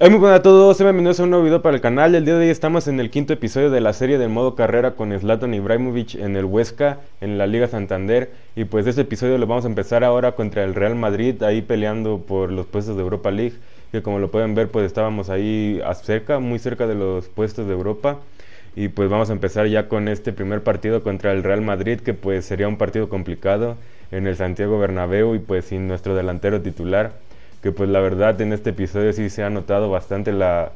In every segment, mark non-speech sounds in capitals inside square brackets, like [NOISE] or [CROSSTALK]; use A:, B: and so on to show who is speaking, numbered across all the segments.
A: Hey, muy buenas a todos, bienvenidos a un nuevo video para el canal. El día de hoy estamos en el quinto episodio de la serie del modo carrera con Zlatan Ibrahimovic en el Huesca, en la Liga Santander. Y pues este episodio lo vamos a empezar ahora contra el Real Madrid, ahí peleando por los puestos de Europa League. Que como lo pueden ver, pues estábamos ahí cerca, muy cerca de los puestos de Europa. Y pues vamos a empezar ya con este primer partido contra el Real Madrid, que pues sería un partido complicado en el Santiago Bernabéu y pues sin nuestro delantero titular, que pues la verdad en este episodio sí se ha notado bastante la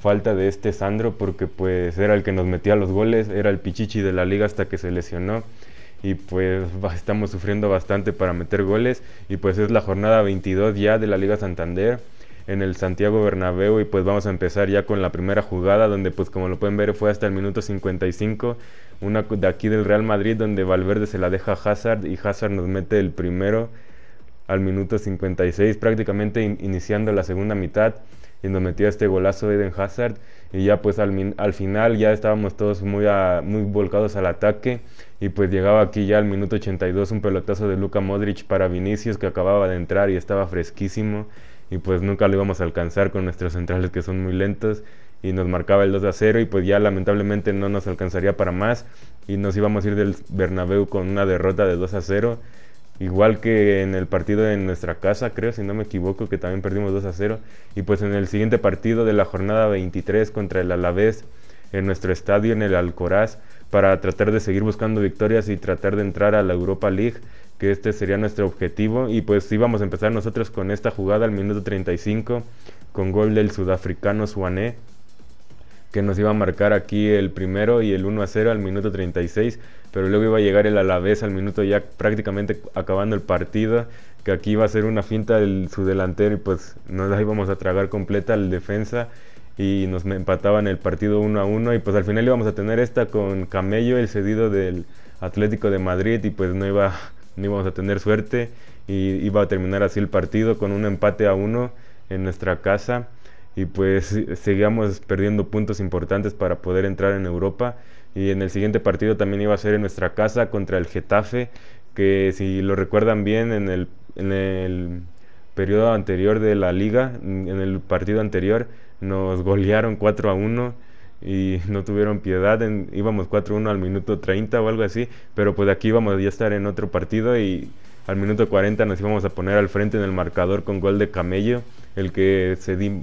A: falta de este Sandro porque pues era el que nos metía los goles, era el pichichi de la liga hasta que se lesionó y pues estamos sufriendo bastante para meter goles y pues es la jornada 22 ya de la Liga Santander en el Santiago Bernabéu y pues vamos a empezar ya con la primera jugada donde pues como lo pueden ver fue hasta el minuto 55 una de aquí del Real Madrid donde Valverde se la deja a Hazard y Hazard nos mete el primero al minuto 56 prácticamente iniciando la segunda mitad y nos metió este golazo de Eden Hazard y ya pues al, final ya estábamos todos muy, muy volcados al ataque y pues llegaba aquí ya al minuto 82 un pelotazo de Luka Modric para Vinicius que acababa de entrar y estaba fresquísimo y pues nunca lo íbamos a alcanzar con nuestros centrales que son muy lentos y nos marcaba el 2 a 0 y pues ya lamentablemente no nos alcanzaría para más y nos íbamos a ir del Bernabéu con una derrota de 2 a 0 igual que en el partido en nuestra casa creo si no me equivoco que también perdimos 2 a 0 y pues en el siguiente partido de la jornada 23 contra el Alavés en nuestro estadio en el Alcoraz para tratar de seguir buscando victorias y tratar de entrar a la Europa League, que este sería nuestro objetivo. Y pues íbamos a empezar nosotros con esta jugada al minuto 35, con gol del sudafricano Suané, que nos iba a marcar aquí el primero y el 1 a 0 al minuto 36, pero luego iba a llegar el Alavés al minuto ya prácticamente acabando el partido, que aquí iba a ser una finta del su delantero y pues nos la íbamos a tragar completa al defensa y nos empataban el partido uno a uno y pues al final íbamos a tener esta con Camello, el cedido del Atlético de Madrid y pues no, iba, no íbamos a tener suerte y iba a terminar así el partido con un empate a uno en nuestra casa y pues seguíamos perdiendo puntos importantes para poder entrar en Europa y en el siguiente partido también iba a ser en nuestra casa contra el Getafe que si lo recuerdan bien en el periodo anterior de la liga, en el partido anterior, nos golearon 4 a 1 y [LAUGHS] no tuvieron piedad, íbamos 4 a 1 al minuto 30 o algo así, pero pues aquí íbamos ya a estar en otro partido y al minuto 40 nos íbamos a poner al frente en el marcador con gol de Camello, el que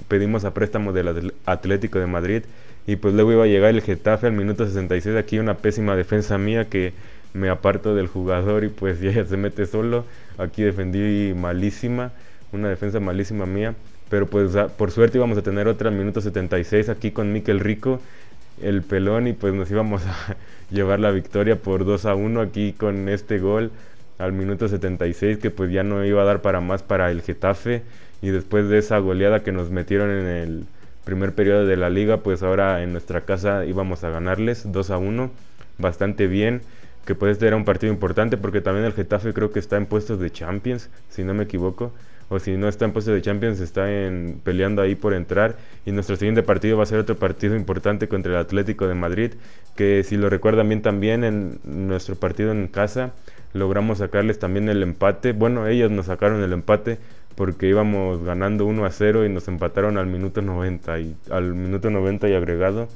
A: pedimos a préstamo del Atlético de Madrid. Y pues luego iba a llegar el Getafe al minuto 66, aquí una pésima defensa mía que me aparto del jugador y pues [LAUGHS] ya se mete solo. Aquí defendí malísima una defensa malísima mía. Pero pues ah, por suerte íbamos a tener otra al minuto 76 aquí con Miquel Rico, el pelón, y pues nos íbamos a [LAUGHS] llevar la victoria por 2 a 1 aquí con este gol al minuto 76 que pues ya no iba a dar para más para el Getafe. Y después de esa goleada que nos metieron en el primer periodo de la liga, pues ahora en nuestra casa íbamos a ganarles 2 a 1, bastante bien que pues este era un partido importante porque también el Getafe creo que está en puestos de Champions, si no me equivoco o si no está en puesto de Champions, está en, peleando ahí por entrar. Y nuestro siguiente partido va a ser otro partido importante contra el Atlético de Madrid, que si lo recuerdan bien también en nuestro partido en casa, logramos sacarles también el empate. Bueno, ellos nos sacaron el empate porque íbamos ganando 1 a 0 y nos empataron al minuto 90 y al minuto 90 y agregado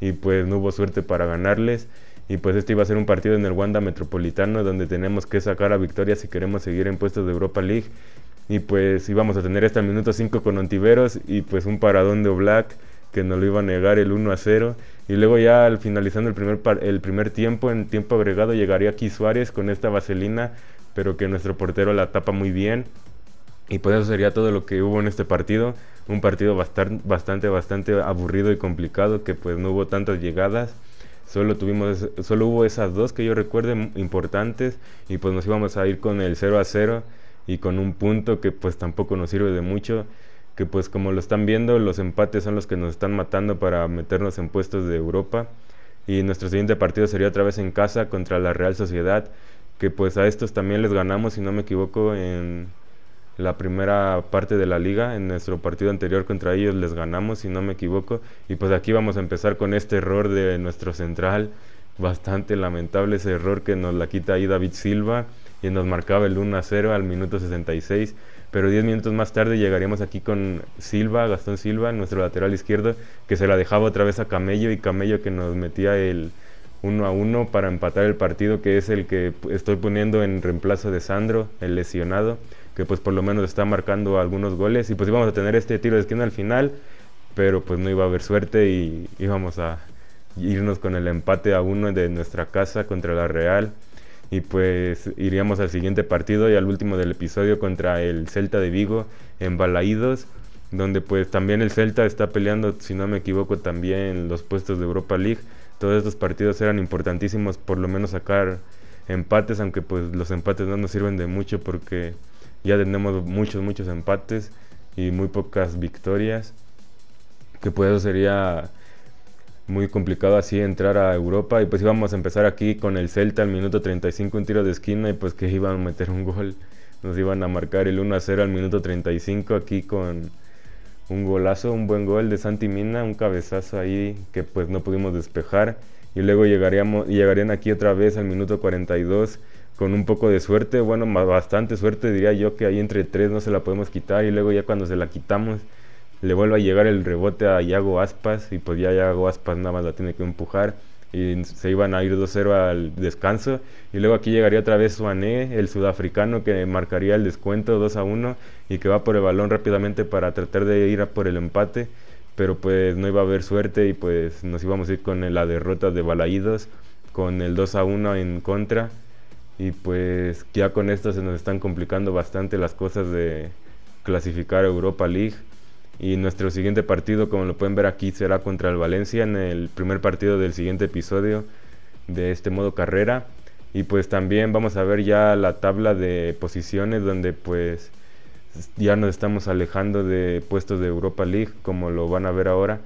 A: y pues no hubo suerte para ganarles y pues este iba a ser un partido en el Wanda Metropolitano donde tenemos que sacar a victoria si queremos seguir en puestos de Europa League y pues íbamos a tener hasta este el minuto 5 con Ontiveros y pues un paradón de Black que nos lo iba a negar el 1 a 0 y luego ya al finalizando el primer el primer tiempo en tiempo agregado llegaría aquí Suárez con esta vaselina pero que nuestro portero la tapa muy bien y pues eso sería todo lo que hubo en este partido un partido bastante bastante aburrido y complicado que pues no hubo tantas llegadas solo tuvimos solo hubo esas dos que yo recuerdo importantes y pues nos íbamos a ir con el 0 a 0 y con un punto que pues tampoco nos sirve de mucho, que pues como lo están viendo, los empates son los que nos están matando para meternos en puestos de Europa y nuestro siguiente partido sería otra vez en casa contra la Real Sociedad, que pues a estos también les ganamos, si no me equivoco, en la primera parte de la liga, en nuestro partido anterior contra ellos les ganamos, si no me equivoco, y pues aquí vamos a empezar con este error de nuestro central, bastante lamentable ese error que nos la quita ahí David Silva y nos marcaba el 1 a 0 al minuto 66. Pero 10 minutos más tarde llegaríamos aquí con Silva, Gastón Silva, nuestro lateral izquierdo, que se la dejaba otra vez a Camello y Camello que nos metía el 1 a 1 para empatar el partido, que es el que estoy poniendo en reemplazo de Sandro, el lesionado, que pues por lo menos está marcando algunos goles. Y pues íbamos a tener este tiro de esquina al final, pero pues no iba a haber suerte y íbamos a irnos con el empate a uno de nuestra casa contra la Real. Y pues iríamos al siguiente partido y al último del episodio contra el Celta de Vigo en Balaídos, donde pues también el Celta está peleando, si no me equivoco, también los puestos de Europa League. Todos estos partidos eran importantísimos, por lo menos sacar empates, aunque pues los empates no nos sirven de mucho porque ya tenemos muchos, muchos empates y muy pocas victorias, que pues eso sería muy complicado así entrar a Europa y pues íbamos a empezar aquí con el Celta al minuto 35 un tiro de esquina y pues que iban a meter un gol. Nos iban a marcar el 1 a 0 al minuto 35 aquí con un golazo, un buen gol de Santi Mina, un cabezazo ahí que pues no pudimos despejar y luego llegaríamos llegarían aquí otra vez al minuto 42 con un poco de suerte, bueno, bastante suerte diría yo que ahí entre tres no se la podemos quitar y luego ya cuando se la quitamos le vuelve a llegar el rebote a Iago Aspas y pues ya Iago Aspas nada más la tiene que empujar y se iban a ir 2-0 al descanso y luego aquí llegaría otra vez Suané, el sudafricano que marcaría el descuento 2-1 y que va por el balón rápidamente para tratar de ir a por el empate pero pues no iba a haber suerte y pues nos íbamos a ir con la derrota de Balaídos con el 2-1 en contra y pues ya con esto se nos están complicando bastante las cosas de clasificar a Europa League y nuestro siguiente partido, como lo pueden ver aquí, será contra el Valencia en el primer partido del siguiente episodio de este modo carrera. Y pues también vamos a ver ya la tabla de posiciones donde pues ya nos estamos alejando de puestos de Europa League como lo van a ver ahora.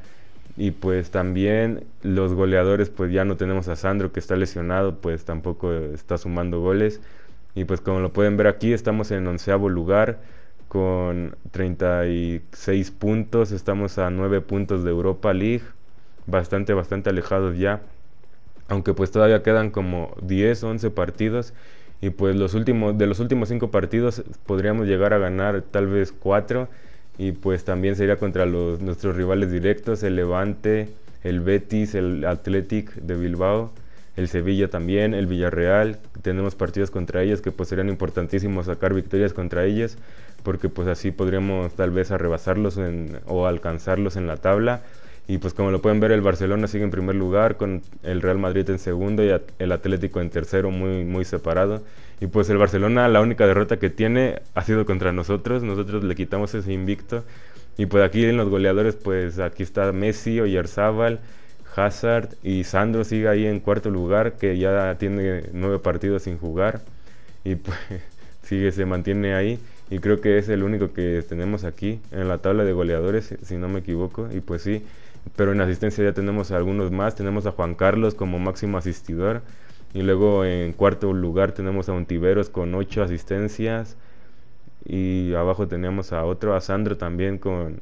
A: Y pues también los goleadores pues ya no tenemos a Sandro que está lesionado pues tampoco está sumando goles. Y pues como lo pueden ver aquí estamos en onceavo lugar con 36 puntos. Estamos a 9 puntos de Europa League. Bastante, bastante alejados ya. Aunque pues todavía quedan como 10, 11 partidos. Y pues los últimos, de los últimos 5 partidos podríamos llegar a ganar tal vez 4. Y pues también sería contra nuestros rivales directos, el Levante, el Betis, el Athletic de Bilbao el Sevilla también, el Villarreal, tenemos partidos contra ellos que pues serían importantísimos sacar victorias contra ellos porque pues así podríamos tal vez arrebasarlos o alcanzarlos en la tabla. Y pues como lo pueden ver, el Barcelona sigue en primer lugar, con el Real Madrid en segundo y el Atlético en tercero, muy, muy separado. Y pues el Barcelona, la única derrota que tiene ha sido contra nosotros, nosotros le quitamos ese invicto. Y pues aquí en los goleadores, pues aquí está Messi, Oyarzábal, Hazard y Sandro sigue ahí en cuarto lugar, que ya tiene nueve partidos sin jugar y [LAUGHS] pues sigue, se mantiene ahí. Y creo que es el único que tenemos aquí en la tabla de goleadores, si no me equivoco. Y pues sí, pero en asistencia ya tenemos a algunos más. Tenemos a Juan Carlos como máximo asistidor. Y luego en cuarto lugar tenemos a untiveros con ocho asistencias. Y abajo teníamos a otro, a Sandro también con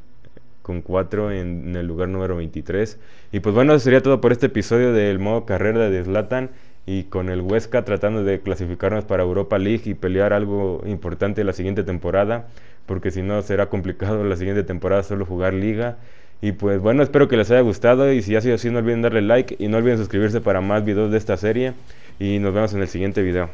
A: con 4 en, el lugar número 23. Y pues bueno, eso sería todo por este episodio del modo carrera de Zlatan y con el Huesca tratando de clasificarnos para Europa League y pelear algo importante la siguiente temporada, porque si no será complicado la siguiente temporada solo jugar liga. Y pues bueno, espero que les haya gustado y si ha sido así no olviden darle like y no olviden suscribirse para más videos de esta serie y nos vemos en el siguiente video.